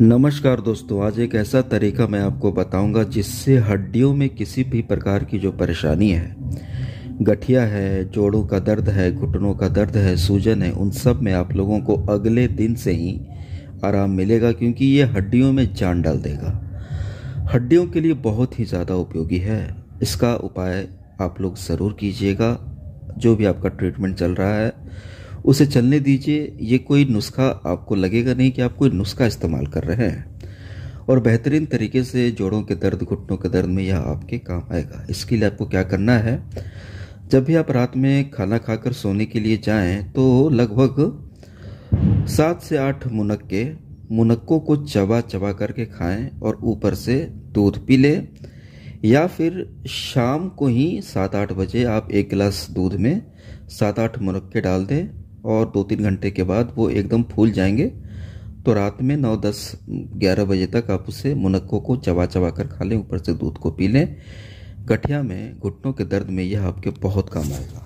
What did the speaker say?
नमस्कार दोस्तों आज एक ऐसा तरीका मैं आपको बताऊंगा जिससे हड्डियों में किसी भी प्रकार की जो परेशानी है गठिया है जोड़ों का दर्द है घुटनों का दर्द है सूजन है उन सब में आप लोगों को अगले दिन से ही आराम मिलेगा क्योंकि ये हड्डियों में जान डाल देगा हड्डियों के लिए बहुत ही ज़्यादा उपयोगी है इसका उपाय आप लोग ज़रूर कीजिएगा जो भी आपका ट्रीटमेंट चल रहा है उसे चलने दीजिए ये कोई नुस्खा आपको लगेगा नहीं कि आप कोई नुस्खा इस्तेमाल कर रहे हैं और बेहतरीन तरीके से जोड़ों के दर्द घुटनों के दर्द में यह आपके काम आएगा इसके लिए आपको क्या करना है जब भी आप रात में खाना खाकर सोने के लिए जाएं तो लगभग सात से आठ मुनक्के मुनक्कों को चबा चबा करके खाएं और ऊपर से दूध पी लें या फिर शाम को ही सात आठ बजे आप एक गिलास दूध में सात आठ मुनक्के डाल दें और दो तीन घंटे के बाद वो एकदम फूल जाएंगे तो रात में नौ दस ग्यारह बजे तक आप उसे मुनक्को को चबा चबा कर खा लें ऊपर से दूध को पी लें गठिया में घुटनों के दर्द में यह आपके बहुत काम आएगा